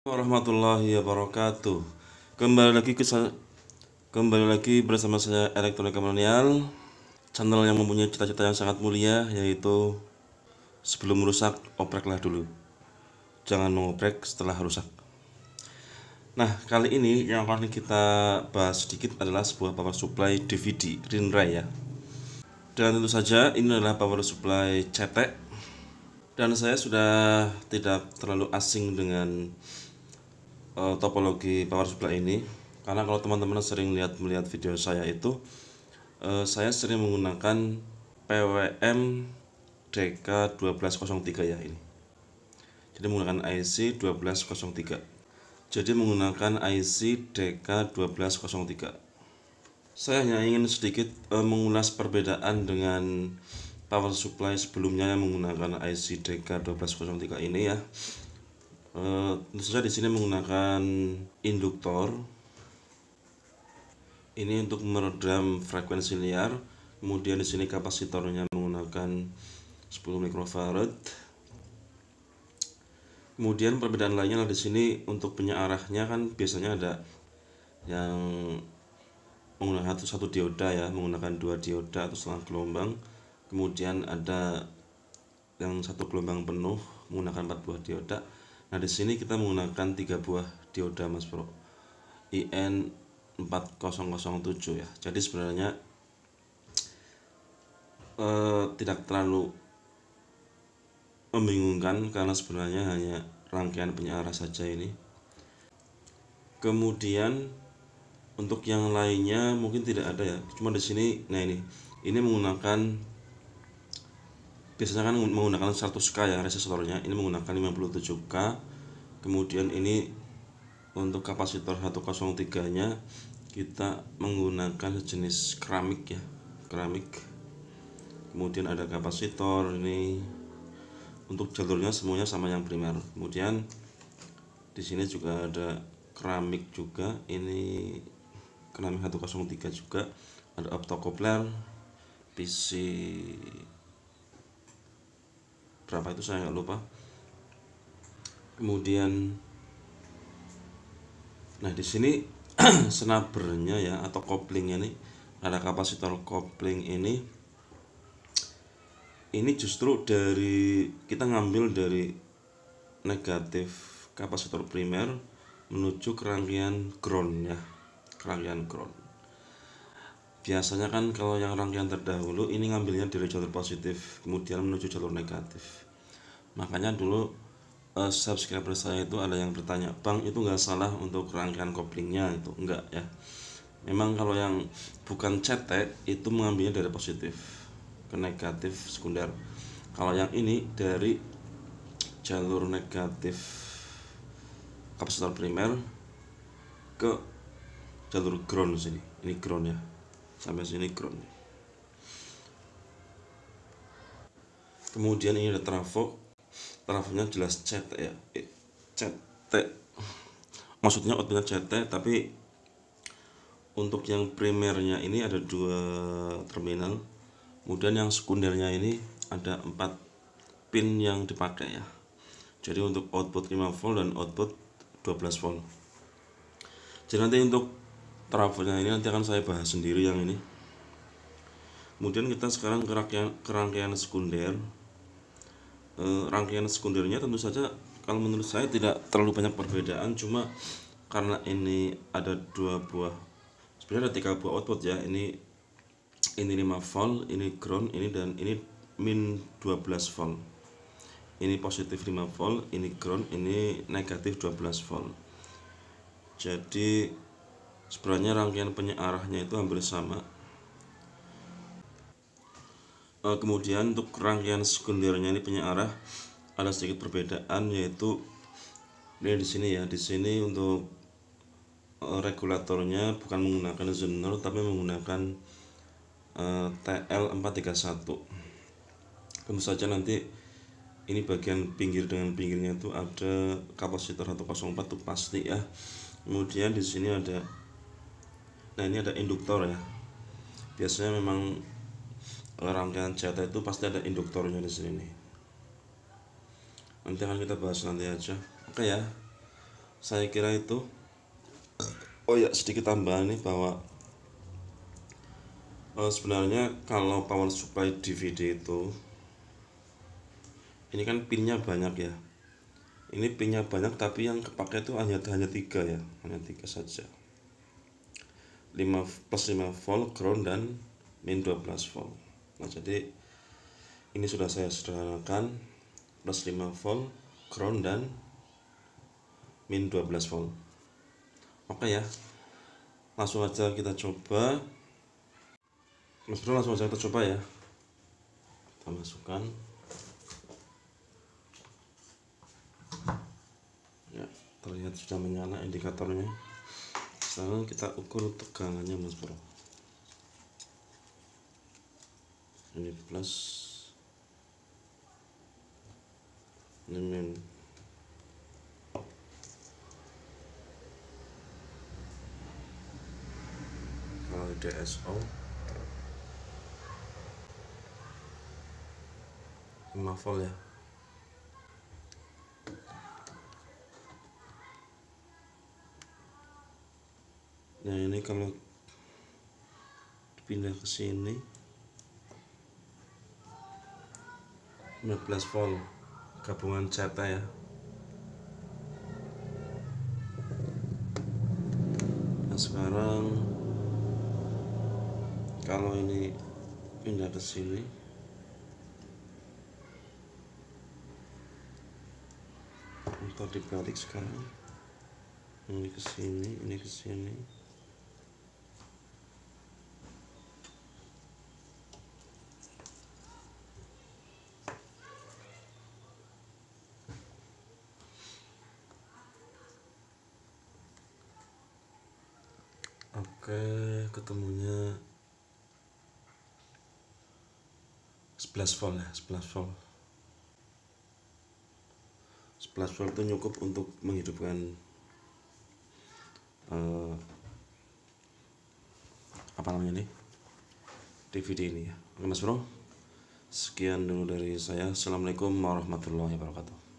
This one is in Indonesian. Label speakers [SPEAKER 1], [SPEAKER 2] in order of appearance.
[SPEAKER 1] warahmatullahi wabarakatuh kembali lagi ke kembali lagi bersama saya elektronik kemenial channel yang mempunyai cita-cita yang sangat mulia yaitu sebelum rusak opreklah dulu jangan mengoprek setelah rusak nah kali ini yang akan kita bahas sedikit adalah sebuah power supply DVD Rinrai ya dan tentu saja ini adalah power supply cetek dan saya sudah tidak terlalu asing dengan uh, topologi power supply ini karena kalau teman-teman sering lihat melihat video saya itu uh, saya sering menggunakan PWM DK1203 ya ini jadi menggunakan IC 1203 jadi menggunakan IC DK1203 saya hanya ingin sedikit uh, mengulas perbedaan dengan power supply sebelumnya yang menggunakan IC DK1203 ini ya tentu eh, saja di sini menggunakan induktor ini untuk meredam frekuensi liar kemudian di sini kapasitornya menggunakan 10 mikrofarad kemudian perbedaan lainnya lah di sini untuk punya kan biasanya ada yang menggunakan satu, satu dioda ya menggunakan dua dioda atau setengah gelombang kemudian ada yang satu gelombang penuh menggunakan empat buah dioda Nah, di sini kita menggunakan tiga buah dioda Mas Bro. IN 4007 ya. Jadi sebenarnya eh, tidak terlalu membingungkan karena sebenarnya hanya rangkaian penyearah saja ini. Kemudian untuk yang lainnya mungkin tidak ada ya. Cuma di sini nah ini ini menggunakan biasanya kan menggunakan 100k ya resistornya ini menggunakan 57k kemudian ini untuk kapasitor 103 nya kita menggunakan sejenis keramik ya keramik kemudian ada kapasitor ini untuk jalurnya semuanya sama yang primer kemudian di sini juga ada keramik juga ini keramik 103 juga ada optocoupler PC berapa itu saya nggak lupa kemudian nah di sini senabernya ya atau koplingnya ini ada kapasitor kopling ini ini justru dari kita ngambil dari negatif kapasitor primer menuju kerangkian ground ya kerangkian ground biasanya kan kalau yang rangkaian terdahulu ini ngambilnya dari jalur positif kemudian menuju jalur negatif makanya dulu uh, subscriber saya itu ada yang bertanya bang itu nggak salah untuk rangkaian koplingnya itu enggak ya memang kalau yang bukan cetek itu mengambilnya dari positif ke negatif sekunder kalau yang ini dari jalur negatif kapasitor primer ke jalur ground sini ini ground ya sampai sini ground kemudian ini ada trafo trafonya jelas CT ya eh, CT maksudnya outputnya CT tapi untuk yang primernya ini ada dua terminal kemudian yang sekundernya ini ada empat pin yang dipakai ya jadi untuk output 5 volt dan output 12 volt jadi nanti untuk travelnya ini nanti akan saya bahas sendiri yang ini kemudian kita sekarang ke rangkaian, ke rangkaian sekunder e, rangkaian sekundernya tentu saja kalau menurut saya tidak terlalu banyak perbedaan cuma karena ini ada dua buah sebenarnya ada tiga buah output ya ini ini 5 volt ini ground ini dan ini min 12 volt ini positif 5 volt ini ground ini negatif 12 volt jadi sebenarnya rangkaian penyearahnya itu hampir sama eh, kemudian untuk rangkaian sekundernya ini penyearah ada sedikit perbedaan yaitu ini di sini ya di sini untuk eh, regulatornya bukan menggunakan zener tapi menggunakan e, eh, TL431 tentu saja nanti ini bagian pinggir dengan pinggirnya itu ada kapasitor 104 itu pasti ya kemudian di sini ada nah ini ada induktor ya biasanya memang rangkaian CT itu pasti ada induktornya di sini nanti akan kita bahas nanti aja oke ya saya kira itu oh ya sedikit tambahan nih bahwa oh, sebenarnya kalau power supply DVD itu ini kan pinnya banyak ya ini pinnya banyak tapi yang kepake itu hanya hanya tiga ya hanya tiga saja 5 plus 5 volt ground dan min 12 volt nah jadi ini sudah saya sederhanakan plus 5 volt ground dan min 12 volt oke ya langsung aja kita coba mas bro langsung aja kita coba ya kita masukkan ya terlihat sudah menyala indikatornya sekarang kita ukur tegangannya mas bro ini plus ini min di DSO 5 volt ya nah ini kalau pindah ke sini 15 volt gabungan jata ya nah sekarang kalau ini pindah ke sini untuk dibalik sekarang ini ke sini ini ke sini oke ketemunya 11 volt ya 11 volt 11 volt itu cukup untuk menghidupkan eh, apa namanya ini DVD ini ya oke mas bro sekian dulu dari saya assalamualaikum warahmatullahi wabarakatuh